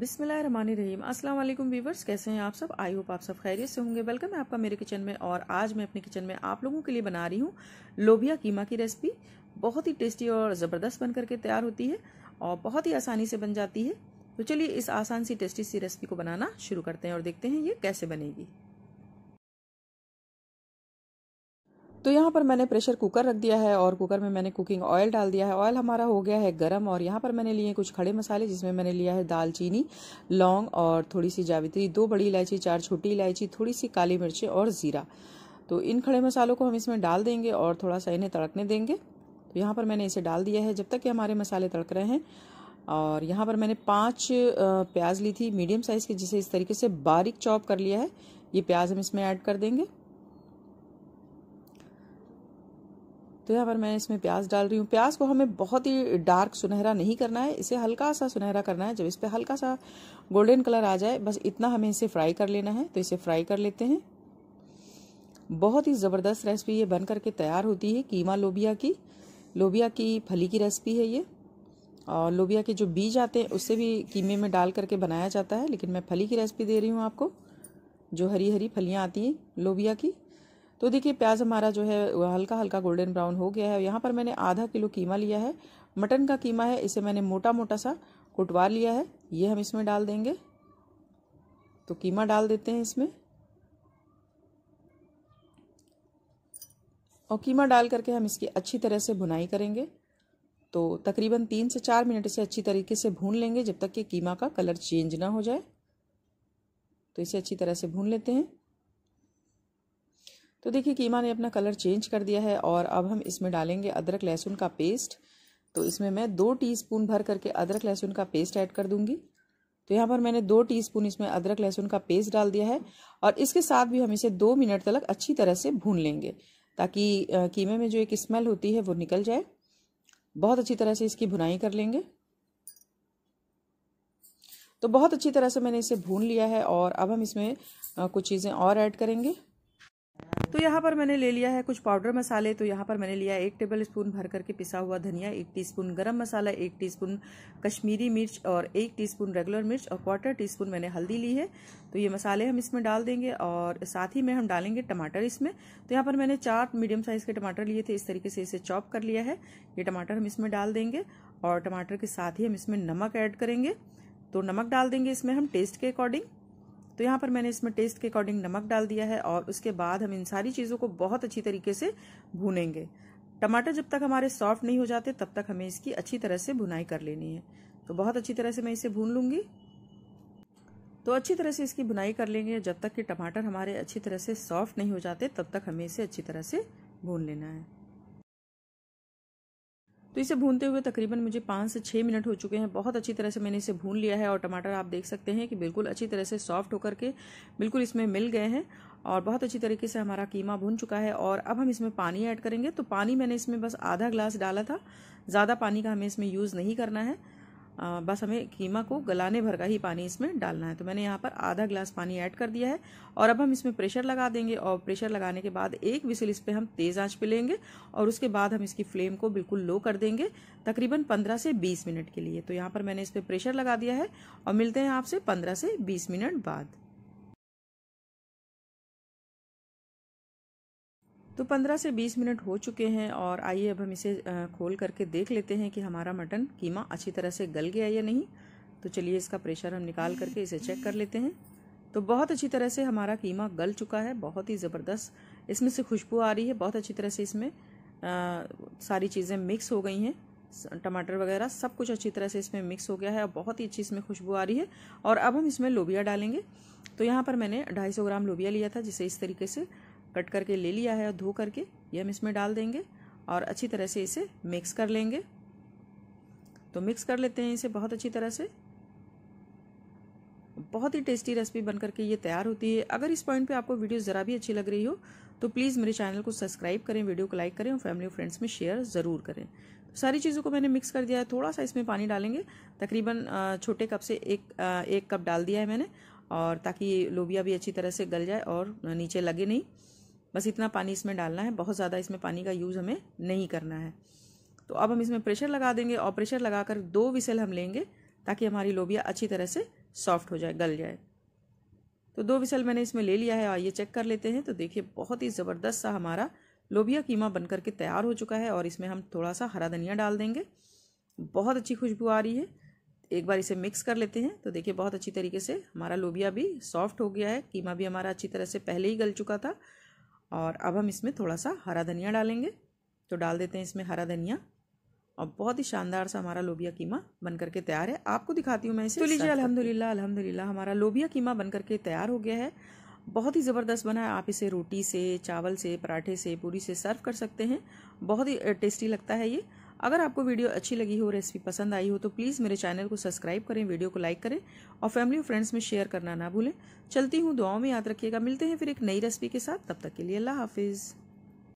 बिसमीम अस्सलाम वालेकुम वीवर्स कैसे हैं आप सब आई होप आप सब खैरियत से होंगे वेलकम है आपका मेरे किचन में और आज मैं अपने किचन में आप लोगों के लिए बना रही हूँ लोबिया कीमा की रेसिपी बहुत ही टेस्टी और ज़बरदस्त बन करके तैयार होती है और बहुत ही आसानी से बन जाती है तो चलिए इस आसान सी टेस्टी सी रेसिपी को बनाना शुरू करते हैं और देखते हैं ये कैसे बनेगी तो यहाँ पर मैंने प्रेशर कुकर रख दिया है और कुकर में मैंने कुकिंग ऑयल डाल दिया है ऑयल हमारा हो गया है गर्म और यहाँ पर मैंने लिए कुछ खड़े मसाले जिसमें मैंने लिया है दालचीनी लौंग और थोड़ी सी जावित्री दो बड़ी इलायची चार छोटी इलायची थोड़ी सी काली मिर्ची और ज़ीरा तो इन खड़े मसालों को हम इसमें डाल देंगे और थोड़ा सा इन्हें तड़कने देंगे तो यहाँ पर मैंने इसे डाल दिया है जब तक कि हमारे मसाले तड़क रहे हैं और यहाँ पर मैंने पाँच प्याज ली थी मीडियम साइज़ की जिसे इस तरीके से बारीक चॉप कर लिया है ये प्याज हम इसमें ऐड कर देंगे तो यहाँ पर मैं इसमें प्याज डाल रही हूँ प्याज को हमें बहुत ही डार्क सुनहरा नहीं करना है इसे हल्का सा सुनहरा करना है जब इस पर हल्का सा गोल्डन कलर आ जाए बस इतना हमें इसे फ्राई कर लेना है तो इसे फ्राई कर लेते हैं बहुत ही ज़बरदस्त रेसिपी ये बन करके तैयार होती है कीमा लोबिया की लोबिया की फली की रेसिपी है ये और लोबिया के जो बीज आते हैं उससे भी कीमे में डाल करके बनाया जाता है लेकिन मैं फली की रेसिपी दे रही हूँ आपको जो हरी हरी फलियाँ आती हैं लोबिया की तो देखिए प्याज हमारा जो है हल्का हल्का गोल्डन ब्राउन हो गया है यहाँ पर मैंने आधा किलो कीमा लिया है मटन का कीमा है इसे मैंने मोटा मोटा सा कुटवार लिया है ये हम इसमें डाल देंगे तो कीमा डाल देते हैं इसमें और कीमा डाल करके हम इसकी अच्छी तरह से भुनाई करेंगे तो तकरीबन तीन से चार मिनट इसे अच्छी तरीके से भून लेंगे जब तक कि कीमा का कलर चेंज ना हो जाए तो इसे अच्छी तरह से भून लेते हैं तो देखिए कीमा ने अपना कलर चेंज कर दिया है और अब हम इसमें डालेंगे अदरक लहसुन का पेस्ट तो इसमें मैं दो टीस्पून भर करके अदरक लहसुन का पेस्ट ऐड कर दूंगी तो यहाँ पर मैंने दो टीस्पून इसमें अदरक लहसुन का पेस्ट डाल दिया है और इसके साथ भी हम इसे दो मिनट तक अच्छी तरह से भून लेंगे ताकि कीमे में जो एक स्मेल होती है वो निकल जाए बहुत अच्छी तरह से इसकी भुनाई कर लेंगे तो बहुत अच्छी तरह से मैंने इसे भून लिया है और अब हम इसमें कुछ चीज़ें और ऐड करेंगे तो यहाँ पर मैंने ले लिया है कुछ पाउडर मसाले तो यहाँ पर मैंने लिया एक टेबल स्पून भर करके पिसा हुआ धनिया एक टीस्पून गरम मसाला एक टीस्पून कश्मीरी मिर्च और एक टीस्पून रेगुलर मिर्च और क्वार्टर टीस्पून मैंने हल्दी ली है तो ये मसाले हम इसमें डाल देंगे और साथ ही में हम डालेंगे टमाटर इसमें तो यहाँ पर मैंने चार मीडियम साइज़ के टमाटर लिए थे इस तरीके से इसे चॉप कर लिया है ये टमाटर हम इसमें डाल देंगे और टमाटर के साथ ही हम इसमें नमक ऐड करेंगे तो नमक डाल देंगे इसमें हम टेस्ट के अकॉर्डिंग तो यहाँ पर मैंने इसमें टेस्ट के अकॉर्डिंग नमक डाल दिया है और उसके बाद हम इन सारी चीज़ों को बहुत अच्छी तरीके से भूनेंगे टमाटर जब तक हमारे सॉफ्ट नहीं हो जाते तब तक हमें इसकी अच्छी तरह से भुनाई कर लेनी है तो बहुत अच्छी तरह से मैं इसे भून लूँगी तो अच्छी तरह से इसकी भुनाई कर लेंगे जब तक कि टमाटर हमारे अच्छी तरह से सॉफ्ट नहीं हो जाते तब तक हमें इसे अच्छी तरह से भून लेना है तो इसे भूनते हुए तकरीबन मुझे पाँच से छः मिनट हो चुके हैं बहुत अच्छी तरह से मैंने इसे भून लिया है और टमाटर आप देख सकते हैं कि बिल्कुल अच्छी तरह से सॉफ्ट होकर के बिल्कुल इसमें मिल गए हैं और बहुत अच्छी तरीके से हमारा कीमा भुन चुका है और अब हम इसमें पानी ऐड करेंगे तो पानी मैंने इसमें बस आधा ग्लास डाला था ज़्यादा पानी का हमें इसमें यूज़ नहीं करना है बस हमें कीमा को गलाने भर का ही पानी इसमें डालना है तो मैंने यहाँ पर आधा ग्लास पानी ऐड कर दिया है और अब हम इसमें प्रेशर लगा देंगे और प्रेशर लगाने के बाद एक विसिल इस पर हम तेज़ आंच पे लेंगे और उसके बाद हम इसकी फ्लेम को बिल्कुल लो कर देंगे तकरीबन पंद्रह से बीस मिनट के लिए तो यहाँ पर मैंने इस पर प्रेशर लगा दिया है और मिलते हैं आपसे पंद्रह से बीस मिनट बाद तो 15 से 20 मिनट हो चुके हैं और आइए अब हम इसे खोल करके देख लेते हैं कि हमारा मटन कीमा अच्छी तरह से गल गया या नहीं तो चलिए इसका प्रेशर हम निकाल करके इसे चेक कर लेते हैं तो बहुत अच्छी तरह से हमारा कीमा गल चुका है बहुत ही ज़बरदस्त इसमें से खुशबू आ रही है बहुत अच्छी तरह से इसमें आ, सारी चीज़ें मिक्स हो गई हैं टमाटर वगैरह सब कुछ अच्छी तरह से इसमें मिक्स हो गया है और बहुत ही अच्छी इसमें खुशबू आ रही है और अब हम इसमें लोबिया डालेंगे तो यहाँ पर मैंने 250 ग्राम लोबिया लिया था जिसे इस तरीके से कट करके ले लिया है और धो करके ये हम इसमें डाल देंगे और अच्छी तरह से इसे मिक्स कर लेंगे तो मिक्स कर लेते हैं इसे बहुत अच्छी तरह से बहुत ही टेस्टी रेसिपी बन करके ये तैयार होती है अगर इस पॉइंट पे आपको वीडियो ज़रा भी अच्छी लग रही हो तो प्लीज़ मेरे चैनल को सब्सक्राइब करें वीडियो को लाइक करें और फैमिली और फ्रेंड्स में शेयर ज़रूर करें तो सारी चीज़ों को मैंने मिक्स कर दिया है थोड़ा सा इसमें पानी डालेंगे तकरीबन छोटे कप से एक एक कप डाल दिया है मैंने और ताकि ये लोबिया भी अच्छी तरह से गल जाए और नीचे लगे नहीं बस इतना पानी इसमें डालना है बहुत ज़्यादा इसमें पानी का यूज़ हमें नहीं करना है तो अब हम इसमें प्रेशर लगा देंगे और प्रेशर लगाकर दो विसल हम लेंगे ताकि हमारी लोबिया अच्छी तरह से सॉफ्ट हो जाए गल जाए तो दो विसल मैंने इसमें ले लिया है और ये चेक कर लेते हैं तो देखिए बहुत ही ज़बरदस्त सा हमारा लोबिया कीमा बन करके तैयार हो चुका है और इसमें हम थोड़ा सा हरा धनिया डाल देंगे बहुत अच्छी खुशबू आ रही है एक बार इसे मिक्स कर लेते हैं तो देखिए बहुत अच्छी तरीके से हमारा लोबिया भी सॉफ्ट हो गया है कीमा भी हमारा अच्छी तरह से पहले ही गल चुका था और अब हम इसमें थोड़ा सा हरा धनिया डालेंगे तो डाल देते हैं इसमें हरा धनिया और बहुत ही शानदार सा हमारा लोबिया कीमा बन करके तैयार है आपको दिखाती हूँ मैं इसे तो लीजिए अलहमदिल्ला अलहमदिल्ला हमारा लोबिया कीमा बन करके तैयार हो गया है बहुत ही ज़बरदस्त बना है आप इसे रोटी से चावल से पराठे से पूरी से सर्व कर सकते हैं बहुत ही टेस्टी लगता है ये अगर आपको वीडियो अच्छी लगी हो रेसिपी पसंद आई हो तो प्लीज़ मेरे चैनल को सब्सक्राइब करें वीडियो को लाइक करें और फैमिली और फ्रेंड्स में शेयर करना ना भूलें चलती हूँ दुआओं में याद रखिएगा मिलते हैं फिर एक नई रेसिपी के साथ तब तक के लिए अल्लाह हाफिज़